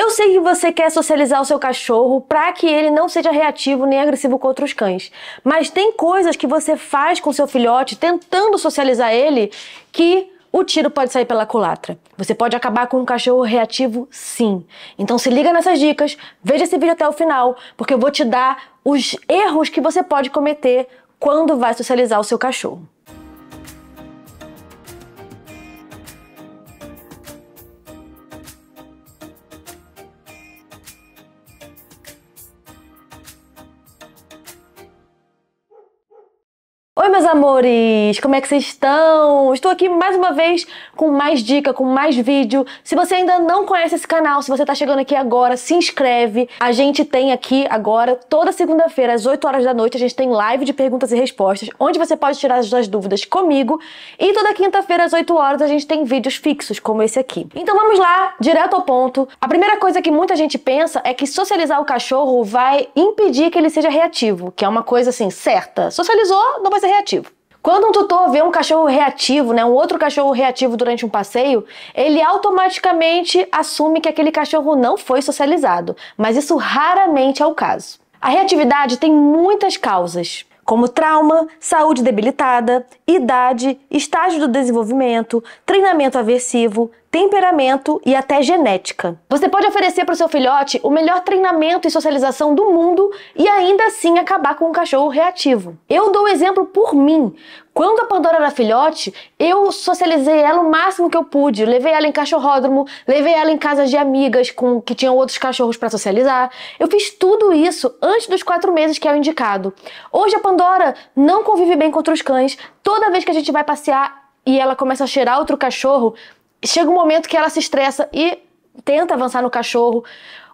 Eu sei que você quer socializar o seu cachorro para que ele não seja reativo nem agressivo com outros cães, mas tem coisas que você faz com seu filhote tentando socializar ele que o tiro pode sair pela culatra. Você pode acabar com um cachorro reativo, sim. Então se liga nessas dicas, veja esse vídeo até o final, porque eu vou te dar os erros que você pode cometer quando vai socializar o seu cachorro. meus amores! Como é que vocês estão? Estou aqui mais uma vez com mais dica, com mais vídeo. Se você ainda não conhece esse canal, se você está chegando aqui agora, se inscreve. A gente tem aqui agora, toda segunda-feira, às 8 horas da noite, a gente tem live de perguntas e respostas, onde você pode tirar as suas dúvidas comigo. E toda quinta-feira, às 8 horas, a gente tem vídeos fixos, como esse aqui. Então vamos lá, direto ao ponto. A primeira coisa que muita gente pensa é que socializar o cachorro vai impedir que ele seja reativo, que é uma coisa assim, certa. Socializou, não vai ser reativo quando um tutor vê um cachorro reativo, né, um outro cachorro reativo durante um passeio, ele automaticamente assume que aquele cachorro não foi socializado, mas isso raramente é o caso. A reatividade tem muitas causas, como trauma, saúde debilitada, idade, estágio do desenvolvimento, treinamento aversivo, temperamento e até genética. Você pode oferecer para o seu filhote o melhor treinamento e socialização do mundo e ainda assim acabar com um cachorro reativo. Eu dou um exemplo por mim. Quando a Pandora era filhote, eu socializei ela o máximo que eu pude. levei ela em cachorródromo, levei ela em casas de amigas com que tinham outros cachorros para socializar. Eu fiz tudo isso antes dos quatro meses que é o indicado. Hoje a Pandora não convive bem com outros cães. Toda vez que a gente vai passear e ela começa a cheirar outro cachorro, chega um momento que ela se estressa e tenta avançar no cachorro.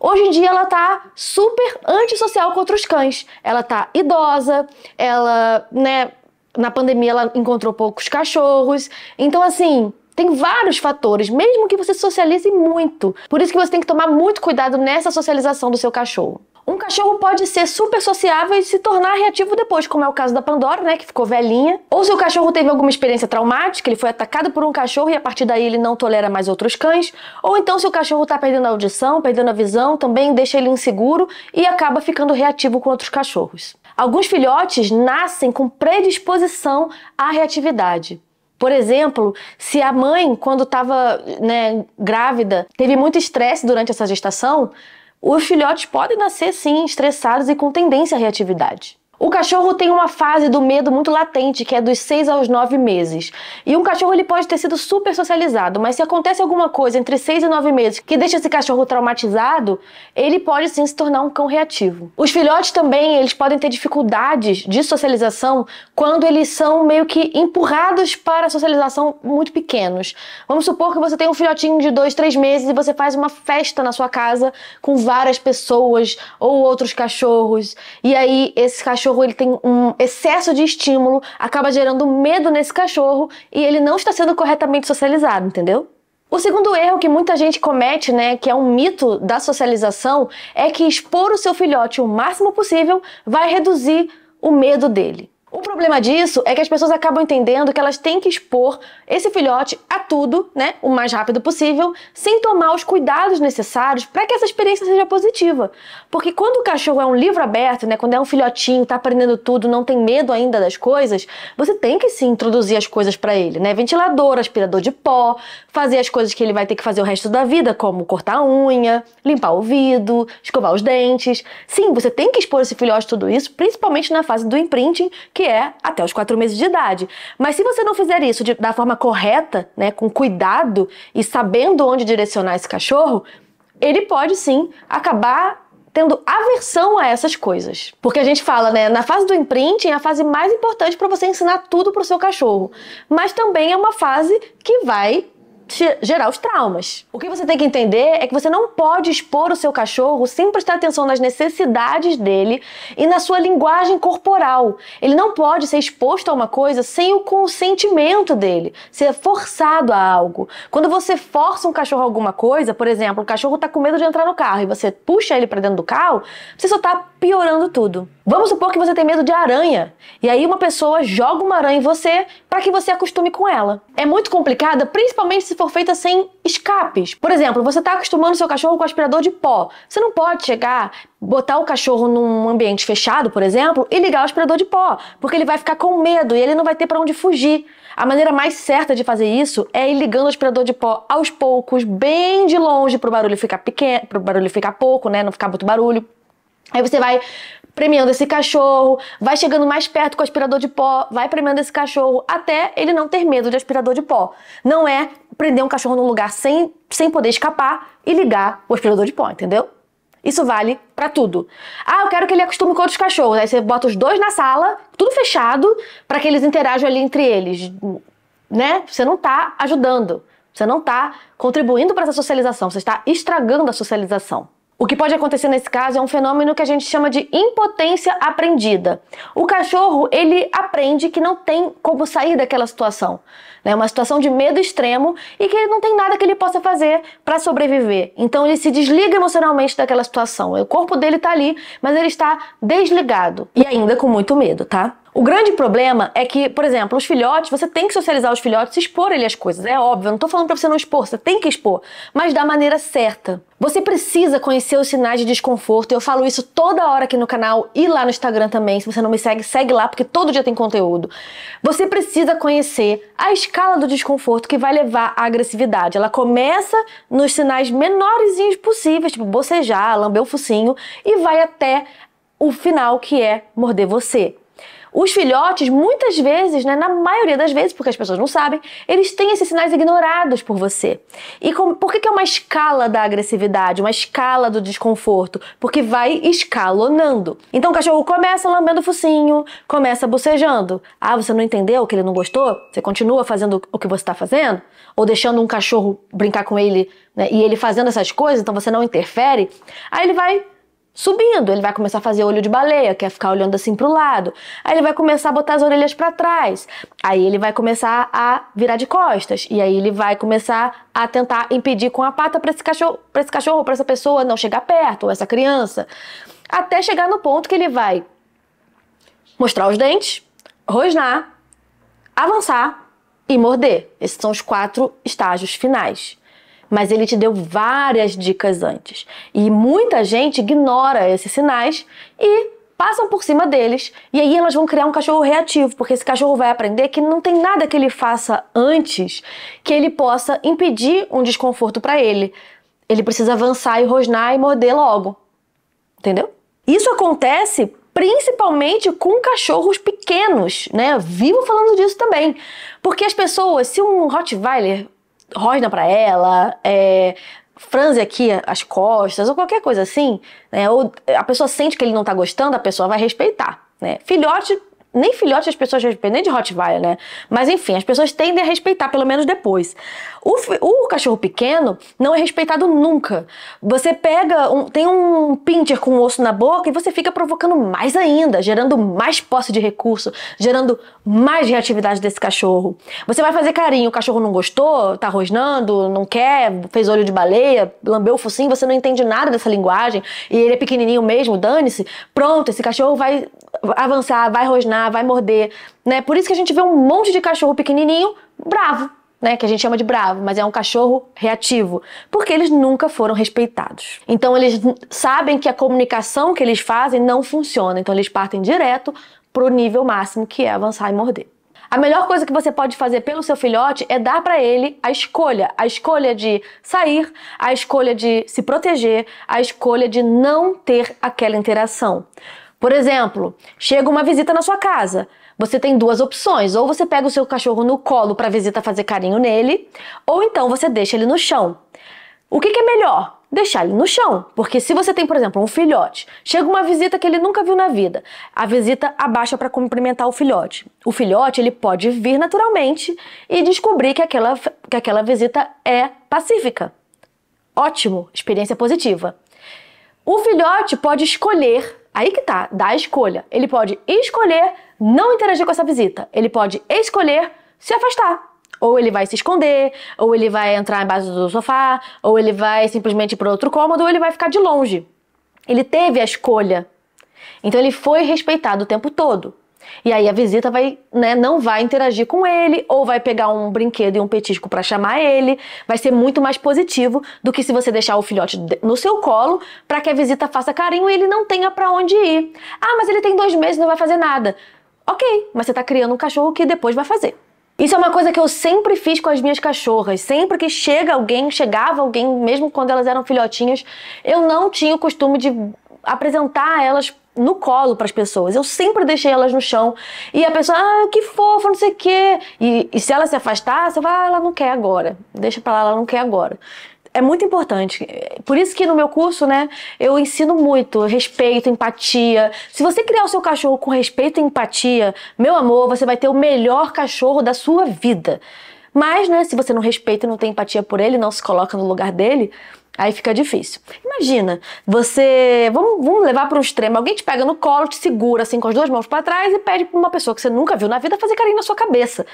Hoje em dia ela tá super antissocial contra os cães. Ela tá idosa, ela, né, na pandemia ela encontrou poucos cachorros. Então assim, tem vários fatores, mesmo que você socialize muito. Por isso que você tem que tomar muito cuidado nessa socialização do seu cachorro. Um cachorro pode ser super sociável e se tornar reativo depois, como é o caso da Pandora, né, que ficou velhinha. Ou se o cachorro teve alguma experiência traumática, ele foi atacado por um cachorro e a partir daí ele não tolera mais outros cães. Ou então se o cachorro está perdendo a audição, perdendo a visão, também deixa ele inseguro e acaba ficando reativo com outros cachorros. Alguns filhotes nascem com predisposição à reatividade. Por exemplo, se a mãe, quando estava né, grávida, teve muito estresse durante essa gestação, os filhotes podem nascer sim estressados e com tendência à reatividade. O cachorro tem uma fase do medo muito latente, que é dos 6 aos 9 meses. E um cachorro ele pode ter sido super socializado, mas se acontece alguma coisa entre 6 e 9 meses que deixa esse cachorro traumatizado, ele pode sim se tornar um cão reativo. Os filhotes também, eles podem ter dificuldades de socialização quando eles são meio que empurrados para a socialização muito pequenos. Vamos supor que você tem um filhotinho de 2, 3 meses e você faz uma festa na sua casa com várias pessoas ou outros cachorros, e aí esse cachorro cachorro ele tem um excesso de estímulo, acaba gerando medo nesse cachorro e ele não está sendo corretamente socializado, entendeu? O segundo erro que muita gente comete, né, que é um mito da socialização, é que expor o seu filhote o máximo possível vai reduzir o medo dele. O problema disso é que as pessoas acabam entendendo que elas têm que expor esse filhote a tudo, né, o mais rápido possível, sem tomar os cuidados necessários para que essa experiência seja positiva. Porque quando o cachorro é um livro aberto, né, quando é um filhotinho, tá aprendendo tudo, não tem medo ainda das coisas, você tem que se introduzir as coisas para ele, né? Ventilador, aspirador de pó, fazer as coisas que ele vai ter que fazer o resto da vida, como cortar a unha, limpar o ouvido, escovar os dentes. Sim, você tem que expor esse filhote a tudo isso, principalmente na fase do imprinting, que é até os quatro meses de idade. Mas se você não fizer isso de, da forma correta, né, com cuidado e sabendo onde direcionar esse cachorro, ele pode sim acabar tendo aversão a essas coisas. Porque a gente fala, né, na fase do imprinting é a fase mais importante para você ensinar tudo para o seu cachorro, mas também é uma fase que vai gerar os traumas. O que você tem que entender é que você não pode expor o seu cachorro sem prestar atenção nas necessidades dele e na sua linguagem corporal. Ele não pode ser exposto a uma coisa sem o consentimento dele, ser forçado a algo. Quando você força um cachorro a alguma coisa, por exemplo, o cachorro está com medo de entrar no carro e você puxa ele para dentro do carro, você só está piorando tudo. Vamos supor que você tem medo de aranha. E aí uma pessoa joga uma aranha em você para que você acostume com ela. É muito complicada, principalmente se for feita sem escapes. Por exemplo, você está acostumando seu cachorro com aspirador de pó. Você não pode chegar, botar o cachorro num ambiente fechado, por exemplo, e ligar o aspirador de pó, porque ele vai ficar com medo e ele não vai ter para onde fugir. A maneira mais certa de fazer isso é ir ligando o aspirador de pó aos poucos, bem de longe, para o barulho ficar pequeno, para o barulho ficar pouco, né, não ficar muito barulho. Aí você vai premiando esse cachorro, vai chegando mais perto com o aspirador de pó, vai premiando esse cachorro até ele não ter medo de aspirador de pó. Não é prender um cachorro num lugar sem, sem poder escapar e ligar o aspirador de pó, entendeu? Isso vale para tudo. Ah, eu quero que ele acostume com outros cachorros. Aí você bota os dois na sala, tudo fechado, para que eles interajam ali entre eles, né? Você não tá ajudando. Você não está contribuindo para essa socialização, você está estragando a socialização. O que pode acontecer nesse caso é um fenômeno que a gente chama de impotência aprendida. O cachorro, ele aprende que não tem como sair daquela situação, né? Uma situação de medo extremo e que ele não tem nada que ele possa fazer para sobreviver. Então ele se desliga emocionalmente daquela situação. O corpo dele está ali, mas ele está desligado e ainda com muito medo, tá? O grande problema é que, por exemplo, os filhotes, você tem que socializar os filhotes, expor ele às coisas. É óbvio, eu não tô falando para você não expor, você tem que expor, mas da maneira certa. Você precisa conhecer os sinais de desconforto. Eu falo isso toda hora aqui no canal e lá no Instagram também. Se você não me segue, segue lá porque todo dia tem conteúdo. Você precisa conhecer a escala do desconforto que vai levar à agressividade. Ela começa nos sinais menorzinhos possíveis, tipo bocejar, lamber o focinho e vai até o final que é morder você. Os filhotes, muitas vezes, né, na maioria das vezes, porque as pessoas não sabem, eles têm esses sinais ignorados por você. E por que, que é uma escala da agressividade, uma escala do desconforto? Porque vai escalonando. Então o cachorro começa lambendo o focinho, começa bocejando. Ah, você não entendeu que ele não gostou? Você continua fazendo o que você está fazendo? Ou deixando um cachorro brincar com ele né, e ele fazendo essas coisas, então você não interfere? Aí ele vai subindo. Ele vai começar a fazer olho de baleia, quer ficar olhando assim pro lado. Aí ele vai começar a botar as orelhas para trás. Aí ele vai começar a virar de costas. E aí ele vai começar a tentar impedir com a pata para esse cachorro, para esse cachorro, para essa pessoa não chegar perto, ou essa criança, até chegar no ponto que ele vai mostrar os dentes, rosnar, avançar e morder. Esses são os quatro estágios finais mas ele te deu várias dicas antes. E muita gente ignora esses sinais e passam por cima deles e aí elas vão criar um cachorro reativo, porque esse cachorro vai aprender que não tem nada que ele faça antes que ele possa impedir um desconforto para ele. Ele precisa avançar e rosnar e morder logo. Entendeu? Isso acontece principalmente com cachorros pequenos, né? Vivo falando disso também. Porque as pessoas, se um Rottweiler rosna para ela, é, franze aqui as costas, ou qualquer coisa assim, né? Ou a pessoa sente que ele não tá gostando, a pessoa vai respeitar. Né? Filhote nem filhote as pessoas respeitam, nem de Rottweiler, né? Mas enfim, as pessoas tendem a respeitar, pelo menos depois. O, o cachorro pequeno não é respeitado nunca. Você pega, um, tem um pincher com um osso na boca e você fica provocando mais ainda, gerando mais posse de recurso, gerando mais reatividade desse cachorro. Você vai fazer carinho, o cachorro não gostou, tá rosnando, não quer, fez olho de baleia, lambeu o focinho, você não entende nada dessa linguagem e ele é pequenininho mesmo, dane-se. Pronto, esse cachorro vai avançar, vai rosnar, pegar, vai morder, né? Por isso que a gente vê um monte de cachorro pequenininho bravo, né, que a gente chama de bravo, mas é um cachorro reativo, porque eles nunca foram respeitados. Então eles sabem que a comunicação que eles fazem não funciona, então eles partem direto pro nível máximo que é avançar e morder. A melhor coisa que você pode fazer pelo seu filhote é dar para ele a escolha, a escolha de sair, a escolha de se proteger, a escolha de não ter aquela interação. Por exemplo, chega uma visita na sua casa. Você tem duas opções: ou você pega o seu cachorro no colo para a visita fazer carinho nele, ou então você deixa ele no chão. O que, que é melhor? Deixar ele no chão, porque se você tem, por exemplo, um filhote, chega uma visita que ele nunca viu na vida, a visita abaixa para cumprimentar o filhote. O filhote ele pode vir naturalmente e descobrir que aquela, que aquela visita é pacífica. Ótimo, experiência positiva. O filhote pode escolher Aí que tá, dá a escolha. Ele pode escolher não interagir com essa visita. Ele pode escolher se afastar. Ou ele vai se esconder, ou ele vai entrar embaixo do sofá, ou ele vai simplesmente para outro cômodo, ou ele vai ficar de longe. Ele teve a escolha. Então ele foi respeitado o tempo todo. E aí a visita vai, né, não vai interagir com ele, ou vai pegar um brinquedo e um petisco para chamar ele. Vai ser muito mais positivo do que se você deixar o filhote no seu colo para que a visita faça carinho e ele não tenha para onde ir. Ah, mas ele tem dois meses e não vai fazer nada. Ok, mas você está criando um cachorro que depois vai fazer. Isso é uma coisa que eu sempre fiz com as minhas cachorras. Sempre que chega alguém, chegava alguém, mesmo quando elas eram filhotinhas, eu não tinha o costume de apresentar elas no colo para as pessoas. Eu sempre deixei elas no chão. E a pessoa, ah, que fofa, não sei o quê. E, e, se ela se afastar, você vai, ah, ela não quer agora. Deixa para lá, ela não quer agora. É muito importante. Por isso que no meu curso, né, eu ensino muito respeito, empatia. Se você criar o seu cachorro com respeito e empatia, meu amor, você vai ter o melhor cachorro da sua vida. Mas, né, se você não respeita e não tem empatia por ele, não se coloca no lugar dele, Aí fica difícil. Imagina, você. Vamos, vamos levar para um extremo. Alguém te pega no colo, te segura assim com as duas mãos para trás e pede para uma pessoa que você nunca viu na vida fazer carinho na sua cabeça.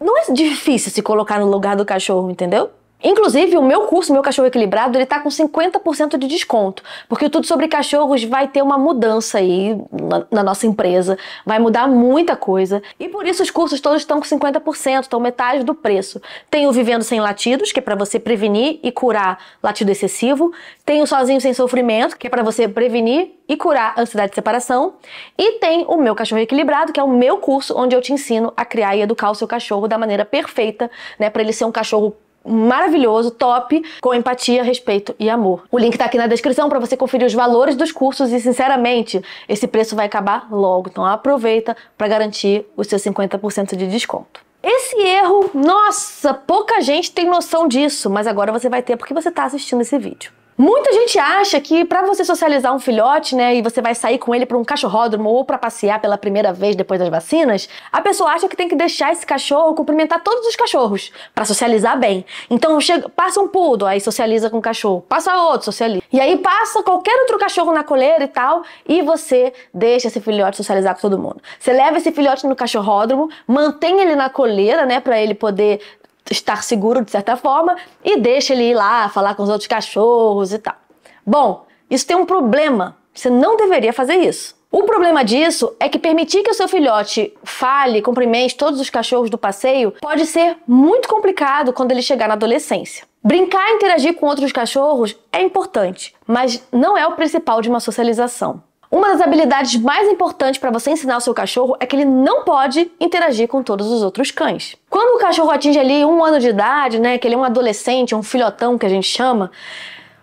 Não é difícil se colocar no lugar do cachorro, entendeu? Inclusive, o meu curso, Meu Cachorro Equilibrado, ele tá com 50% de desconto, porque Tudo Sobre Cachorros vai ter uma mudança aí na, na, nossa empresa, vai mudar muita coisa, e por isso os cursos todos estão com 50%, estão metade do preço. Tem o Vivendo Sem Latidos, que é para você prevenir e curar latido excessivo, tem o Sozinho Sem Sofrimento, que é para você prevenir e curar ansiedade de separação, e tem o Meu Cachorro Equilibrado, que é o meu curso onde eu te ensino a criar e educar o seu cachorro da maneira perfeita, né, para ele ser um cachorro maravilhoso, top, com empatia, respeito e amor. O link tá aqui na descrição para você conferir os valores dos cursos e, sinceramente, esse preço vai acabar logo, então aproveita para garantir os seus 50% de desconto. Esse erro, nossa, pouca gente tem noção disso, mas agora você vai ter porque você está assistindo esse vídeo. Muita gente acha que para você socializar um filhote, né, e você vai sair com ele para um cachorródromo ou para passear pela primeira vez depois das vacinas, a pessoa acha que tem que deixar esse cachorro cumprimentar todos os cachorros para socializar bem. Então chega, passa um pudo, aí socializa com o cachorro, passa outro, socializa. E aí passa qualquer outro cachorro na coleira e tal, e você deixa esse filhote socializar com todo mundo. Você leva esse filhote no cachorródromo, mantém ele na coleira, né, para ele poder estar seguro de certa forma e deixa ele ir lá falar com os outros cachorros e tal. Bom, isso tem um problema. Você não deveria fazer isso. O problema disso é que permitir que o seu filhote fale, cumprimente todos os cachorros do passeio pode ser muito complicado quando ele chegar na adolescência. Brincar e interagir com outros cachorros é importante, mas não é o principal de uma socialização. Uma das habilidades mais importantes para você ensinar o seu cachorro é que ele não pode interagir com todos os outros cães. Quando o cachorro atinge ali um ano de idade, né, que ele é um adolescente, um filhotão que a gente chama,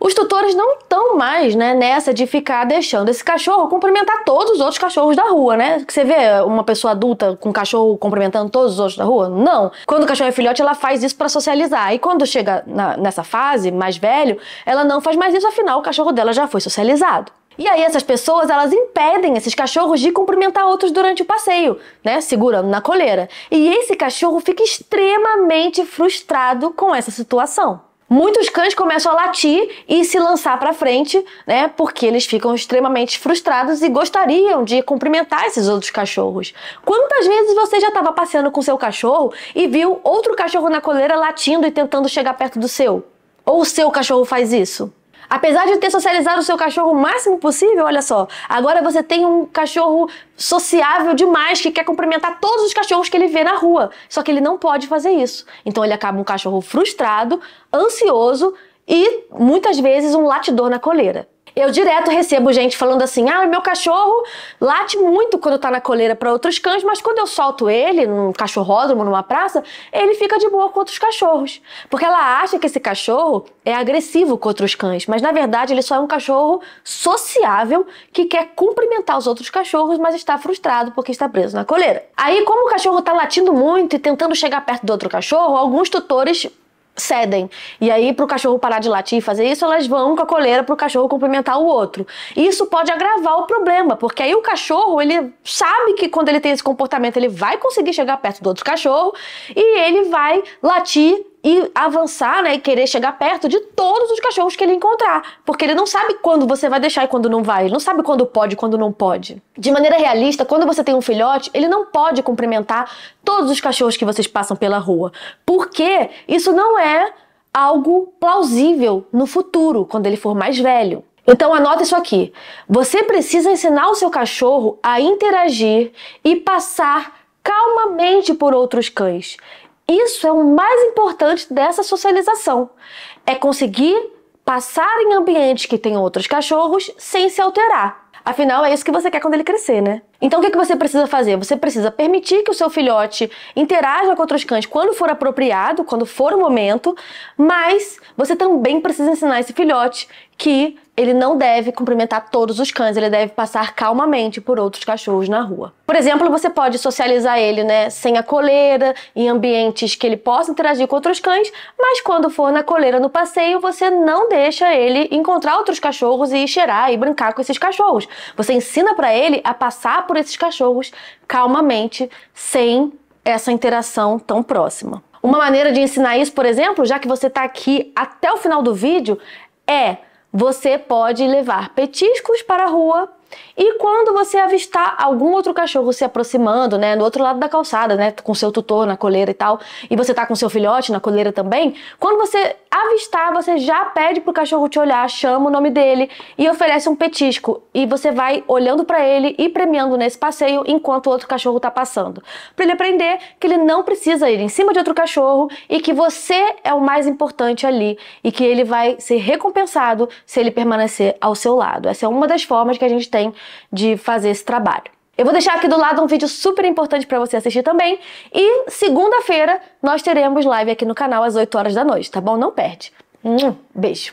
os tutores não estão mais né, nessa de ficar deixando esse cachorro cumprimentar todos os outros cachorros da rua, né? Que você vê uma pessoa adulta com um cachorro cumprimentando todos os outros da rua? Não. Quando o cachorro é filhote, ela faz isso para socializar. E quando chega na, nessa fase mais velho, ela não faz mais isso, afinal o cachorro dela já foi socializado. E aí essas pessoas, elas impedem esses cachorros de cumprimentar outros durante o passeio, né, segurando na coleira. E esse cachorro fica extremamente frustrado com essa situação. Muitos cães começam a latir e se lançar para frente, né? Porque eles ficam extremamente frustrados e gostariam de cumprimentar esses outros cachorros. Quantas vezes você já estava passeando com seu cachorro e viu outro cachorro na coleira latindo e tentando chegar perto do seu? Ou o seu cachorro faz isso? Apesar de ter socializado o seu cachorro o máximo possível, olha só, agora você tem um cachorro sociável demais que quer cumprimentar todos os cachorros que ele vê na rua. Só que ele não pode fazer isso. Então ele acaba um cachorro frustrado, ansioso e muitas vezes um latidor na coleira. Eu direto recebo gente falando assim: ah, meu cachorro late muito quando tá na coleira para outros cães, mas quando eu solto ele num cachorródromo, numa praça, ele fica de boa com outros cachorros. Porque ela acha que esse cachorro é agressivo com outros cães, mas na verdade ele só é um cachorro sociável que quer cumprimentar os outros cachorros, mas está frustrado porque está preso na coleira. Aí, como o cachorro tá latindo muito e tentando chegar perto do outro cachorro, alguns tutores cedem. E aí, para o cachorro parar de latir e fazer isso, elas vão com a coleira para o cachorro cumprimentar o outro. Isso pode agravar o problema, porque aí o cachorro, ele sabe que quando ele tem esse comportamento, ele vai conseguir chegar perto do outro cachorro e ele vai latir e avançar, né, e querer chegar perto de todos os cachorros que ele encontrar, porque ele não sabe quando você vai deixar e quando não vai, ele não sabe quando pode e quando não pode. De maneira realista, quando você tem um filhote, ele não pode cumprimentar todos os cachorros que vocês passam pela rua, porque isso não é algo plausível no futuro, quando ele for mais velho. Então anota isso aqui. Você precisa ensinar o seu cachorro a interagir e passar calmamente por outros cães. Isso é o mais importante dessa socialização. É conseguir passar em ambientes que tem outros cachorros sem se alterar. Afinal, é isso que você quer quando ele crescer, né? Então, o que você precisa fazer? Você precisa permitir que o seu filhote interaja com outros cães quando for apropriado, quando for o momento, mas você também precisa ensinar esse filhote que ele não deve cumprimentar todos os cães, ele deve passar calmamente por outros cachorros na rua. Por exemplo, você pode socializar ele, né, sem a coleira, em ambientes que ele possa interagir com outros cães, mas quando for na coleira no passeio, você não deixa ele encontrar outros cachorros e cheirar e brincar com esses cachorros. Você ensina para ele a passar por esses cachorros calmamente, sem essa interação tão próxima. Uma maneira de ensinar isso, por exemplo, já que você está aqui até o final do vídeo, é você pode levar petiscos para a rua e quando você avistar algum outro cachorro se aproximando, né, no outro lado da calçada, né, com seu tutor na coleira e tal, e você tá com seu filhote na coleira também, quando você avistar, você já pede pro cachorro te olhar, chama o nome dele e oferece um petisco e você vai olhando para ele e premiando nesse passeio enquanto o outro cachorro tá passando. Para ele aprender que ele não precisa ir em cima de outro cachorro e que você é o mais importante ali e que ele vai ser recompensado se ele permanecer ao seu lado. Essa é uma das formas que a gente tem tem de fazer esse trabalho. Eu vou deixar aqui do lado um vídeo super importante para você assistir também. E segunda-feira nós teremos live aqui no canal às 8 horas da noite, tá bom? Não perde. Beijo.